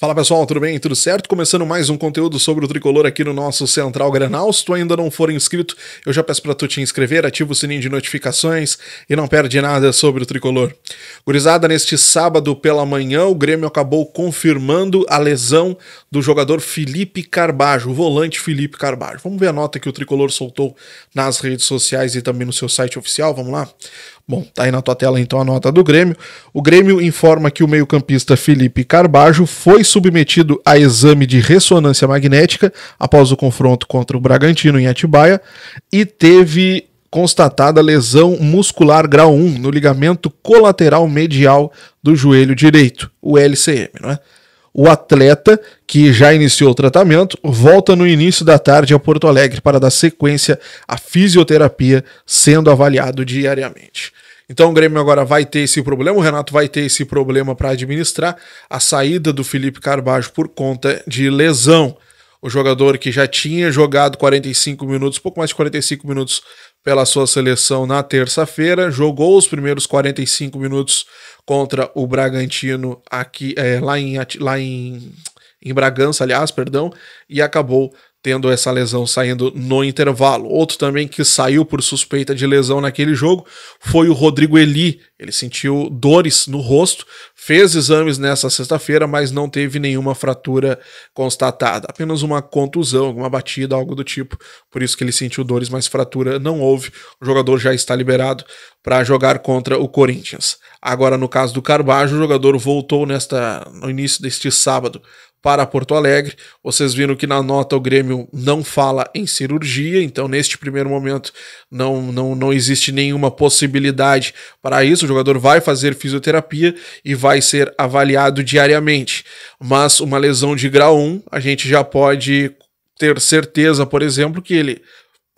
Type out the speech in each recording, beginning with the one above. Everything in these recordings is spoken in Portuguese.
Fala pessoal, tudo bem? Tudo certo? Começando mais um conteúdo sobre o tricolor aqui no nosso Central Granal. Se tu ainda não for inscrito, eu já peço para tu te inscrever, ativa o sininho de notificações e não perde nada sobre o tricolor. Gurizada, neste sábado pela manhã, o Grêmio acabou confirmando a lesão do jogador Felipe Carbajo, o volante Felipe Carbajo. Vamos ver a nota que o tricolor soltou nas redes sociais e também no seu site oficial. Vamos lá? Bom, tá aí na tua tela então a nota do Grêmio. O Grêmio informa que o meio-campista Felipe Carbajo foi submetido a exame de ressonância magnética após o confronto contra o Bragantino em Atibaia e teve constatada lesão muscular grau 1 no ligamento colateral medial do joelho direito, o LCM, não é? O atleta, que já iniciou o tratamento, volta no início da tarde a Porto Alegre para dar sequência à fisioterapia, sendo avaliado diariamente. Então o Grêmio agora vai ter esse problema, o Renato vai ter esse problema para administrar a saída do Felipe Carvalho por conta de lesão. O jogador que já tinha jogado 45 minutos, pouco mais de 45 minutos pela sua seleção na terça-feira, jogou os primeiros 45 minutos contra o Bragantino aqui é, lá, em, lá em, em Bragança, aliás, perdão, e acabou tendo essa lesão saindo no intervalo. Outro também que saiu por suspeita de lesão naquele jogo foi o Rodrigo Eli. Ele sentiu dores no rosto, fez exames nessa sexta-feira, mas não teve nenhuma fratura constatada, apenas uma contusão, alguma batida, algo do tipo. Por isso que ele sentiu dores, mas fratura não houve. O jogador já está liberado para jogar contra o Corinthians. Agora, no caso do Carbajo, o jogador voltou nesta no início deste sábado para Porto Alegre. Vocês viram que na nota o Grêmio não fala em cirurgia, então neste primeiro momento não, não, não existe nenhuma possibilidade para isso. O jogador vai fazer fisioterapia e vai ser avaliado diariamente. Mas uma lesão de grau 1, a gente já pode ter certeza, por exemplo, que ele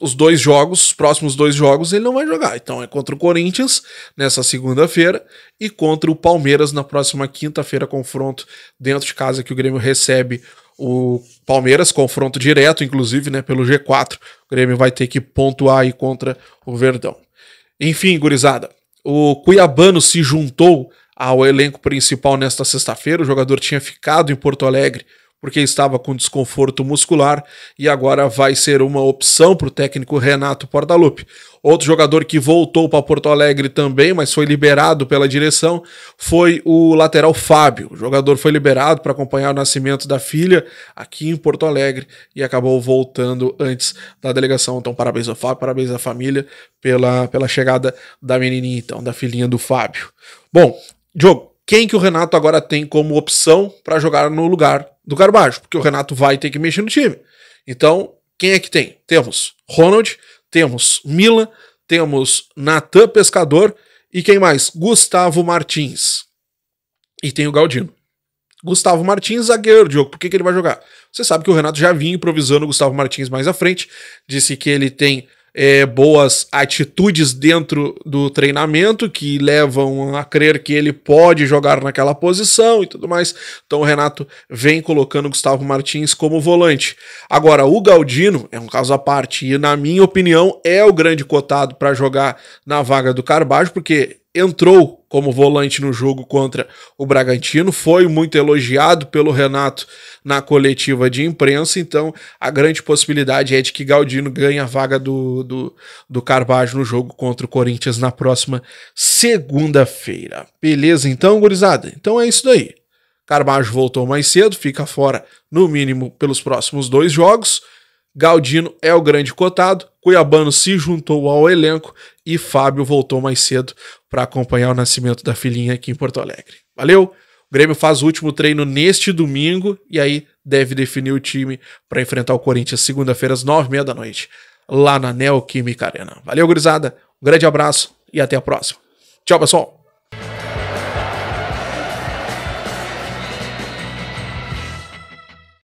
os dois jogos, os próximos dois jogos, ele não vai jogar. Então é contra o Corinthians nessa segunda-feira e contra o Palmeiras na próxima quinta-feira, confronto dentro de casa que o Grêmio recebe o Palmeiras, confronto direto, inclusive, né, pelo G4. O Grêmio vai ter que pontuar aí contra o Verdão. Enfim, gurizada, o Cuiabano se juntou ao elenco principal nesta sexta-feira. O jogador tinha ficado em Porto Alegre porque estava com desconforto muscular e agora vai ser uma opção para o técnico Renato Portaluppi. Outro jogador que voltou para Porto Alegre também, mas foi liberado pela direção, foi o lateral Fábio. O jogador foi liberado para acompanhar o nascimento da filha aqui em Porto Alegre e acabou voltando antes da delegação. Então, parabéns ao Fábio, parabéns à família pela, pela chegada da menininha, então, da filhinha do Fábio. Bom, Diogo, quem que o Renato agora tem como opção para jogar no lugar do Garbage, porque o Renato vai ter que mexer no time. Então, quem é que tem? Temos Ronald, temos Mila, temos Natan Pescador e quem mais? Gustavo Martins. E tem o Galdino. Gustavo Martins, zagueiro, Diogo, por que, que ele vai jogar? Você sabe que o Renato já vinha improvisando o Gustavo Martins mais à frente, disse que ele tem é, boas atitudes dentro do treinamento que levam a crer que ele pode jogar naquela posição e tudo mais. Então o Renato vem colocando o Gustavo Martins como volante. Agora, o Galdino é um caso à parte e, na minha opinião, é o grande cotado para jogar na vaga do Carbajo, porque entrou como volante no jogo contra o Bragantino, foi muito elogiado pelo Renato na coletiva de imprensa, então a grande possibilidade é de que Galdino ganhe a vaga do, do, do Carvalho no jogo contra o Corinthians na próxima segunda-feira. Beleza então, gurizada? Então é isso daí. Carvalho voltou mais cedo, fica fora no mínimo pelos próximos dois jogos. Galdino é o grande cotado, Cuiabano se juntou ao elenco e Fábio voltou mais cedo para acompanhar o nascimento da filhinha aqui em Porto Alegre. Valeu! O Grêmio faz o último treino neste domingo e aí deve definir o time para enfrentar o Corinthians segunda-feira às nove e meia da noite, lá na Neoquímica Arena. Valeu, gurizada! Um grande abraço e até a próxima. Tchau, pessoal!